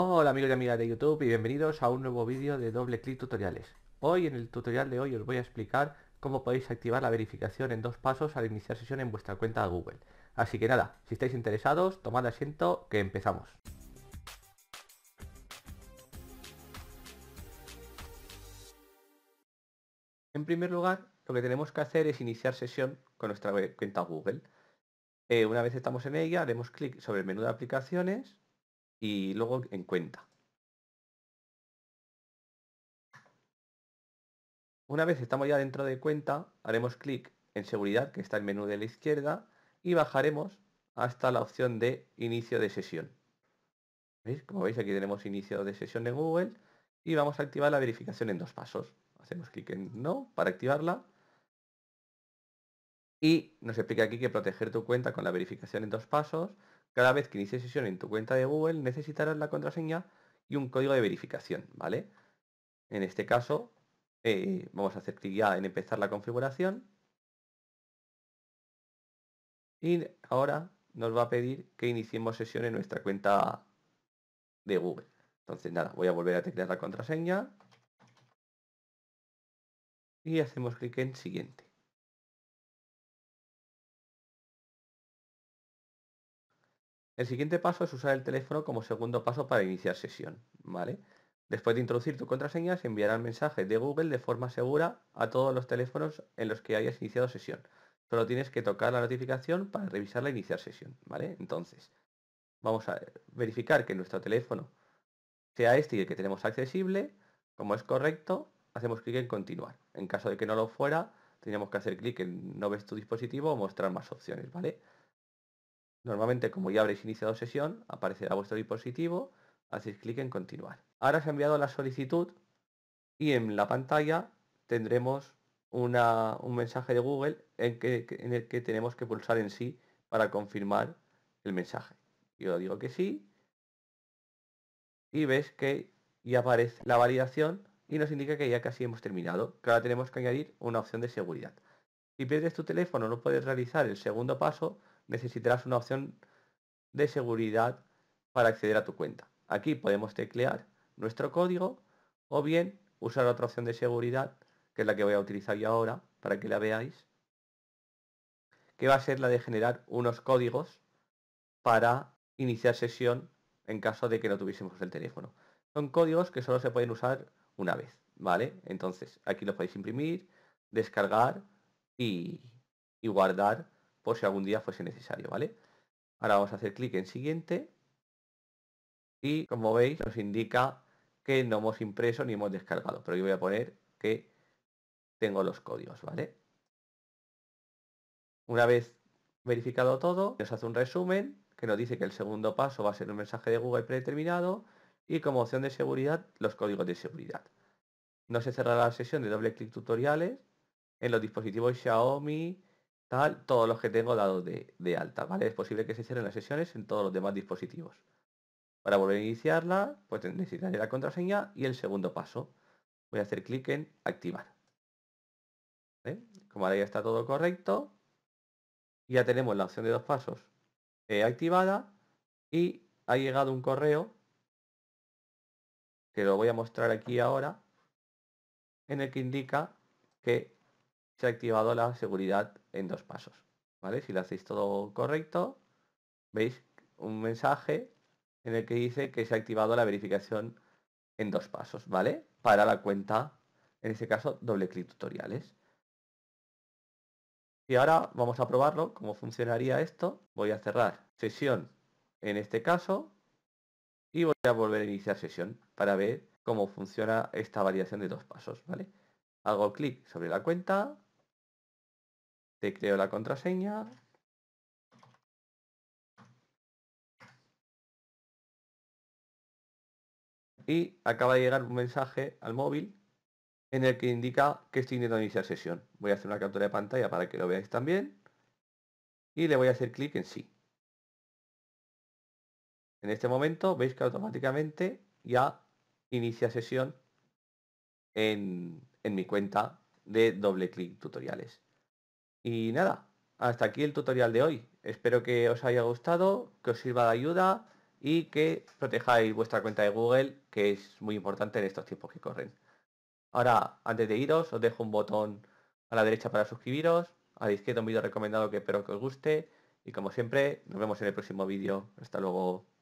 Hola amigos y amigas de YouTube y bienvenidos a un nuevo vídeo de doble clic tutoriales. Hoy en el tutorial de hoy os voy a explicar cómo podéis activar la verificación en dos pasos al iniciar sesión en vuestra cuenta de Google. Así que nada, si estáis interesados, tomad asiento que empezamos. En primer lugar, lo que tenemos que hacer es iniciar sesión con nuestra cuenta Google. Eh, una vez estamos en ella, haremos clic sobre el menú de aplicaciones y luego en cuenta. Una vez estamos ya dentro de cuenta, haremos clic en seguridad que está el menú de la izquierda y bajaremos hasta la opción de inicio de sesión. Como veis aquí tenemos inicio de sesión en Google y vamos a activar la verificación en dos pasos. Hacemos clic en no para activarla y nos explica aquí que proteger tu cuenta con la verificación en dos pasos cada vez que inicie sesión en tu cuenta de Google necesitarás la contraseña y un código de verificación, ¿vale? En este caso, eh, vamos a hacer clic ya en empezar la configuración. Y ahora nos va a pedir que iniciemos sesión en nuestra cuenta de Google. Entonces nada, voy a volver a teclear la contraseña. Y hacemos clic en siguiente. El siguiente paso es usar el teléfono como segundo paso para iniciar sesión, ¿vale? Después de introducir tu contraseña, se enviará el mensaje de Google de forma segura a todos los teléfonos en los que hayas iniciado sesión. Solo tienes que tocar la notificación para revisar la iniciar sesión, ¿vale? Entonces, vamos a verificar que nuestro teléfono sea este y el que tenemos accesible. Como es correcto, hacemos clic en continuar. En caso de que no lo fuera, tenemos que hacer clic en no ves tu dispositivo o mostrar más opciones, ¿vale? Normalmente, como ya habréis iniciado sesión, aparecerá vuestro dispositivo, hacéis clic en continuar. Ahora se ha enviado la solicitud y en la pantalla tendremos un mensaje de Google en, en el que tenemos que pulsar en sí para confirmar el mensaje. Yo digo que sí y ves que ya aparece la validación y nos indica que ya casi hemos terminado, que ahora tenemos que añadir una opción de seguridad. Si pierdes tu teléfono no puedes realizar el segundo paso, necesitarás una opción de seguridad para acceder a tu cuenta. Aquí podemos teclear nuestro código o bien usar otra opción de seguridad, que es la que voy a utilizar yo ahora para que la veáis, que va a ser la de generar unos códigos para iniciar sesión en caso de que no tuviésemos el teléfono. Son códigos que solo se pueden usar una vez, ¿vale? Entonces, aquí los podéis imprimir, descargar y guardar o si algún día fuese necesario, ¿vale? Ahora vamos a hacer clic en siguiente y como veis nos indica que no hemos impreso ni hemos descargado, pero yo voy a poner que tengo los códigos, ¿vale? Una vez verificado todo, nos hace un resumen que nos dice que el segundo paso va a ser un mensaje de Google predeterminado y como opción de seguridad los códigos de seguridad. No se cerrará la sesión de doble clic tutoriales en los dispositivos Xiaomi, tal, todos los que tengo dados de, alta, ¿vale? Es posible que se cierren las sesiones en todos los demás dispositivos. Para volver a iniciarla, pues necesitaré la contraseña y el segundo paso. Voy a hacer clic en activar. Como ahora ya está todo correcto, ya tenemos la opción de dos pasos eh, activada y ha llegado un correo que lo voy a mostrar aquí ahora en el que indica que se ha activado la seguridad en dos pasos. ¿Vale? Si lo hacéis todo correcto, veis un mensaje en el que dice que se ha activado la verificación en dos pasos, ¿vale? Para la cuenta, en este caso, doble clic tutoriales. Y ahora vamos a probarlo, cómo funcionaría esto. Voy a cerrar sesión en este caso y voy a volver a iniciar sesión para ver cómo funciona esta variación de dos pasos, ¿vale? Hago clic sobre la cuenta, creo la contraseña. Y acaba de llegar un mensaje al móvil en el que indica que estoy intentando iniciar sesión. Voy a hacer una captura de pantalla para que lo veáis también. Y le voy a hacer clic en sí. En este momento veis que automáticamente ya inicia sesión en, en mi cuenta de doble clic tutoriales. Y nada, hasta aquí el tutorial de hoy. Espero que os haya gustado, que os sirva de ayuda y que protejáis vuestra cuenta de Google, que es muy importante en estos tiempos que corren. Ahora, antes de iros, os dejo un botón a la derecha para suscribiros, a la izquierda un vídeo recomendado que espero que os guste y como siempre, nos vemos en el próximo vídeo. Hasta luego.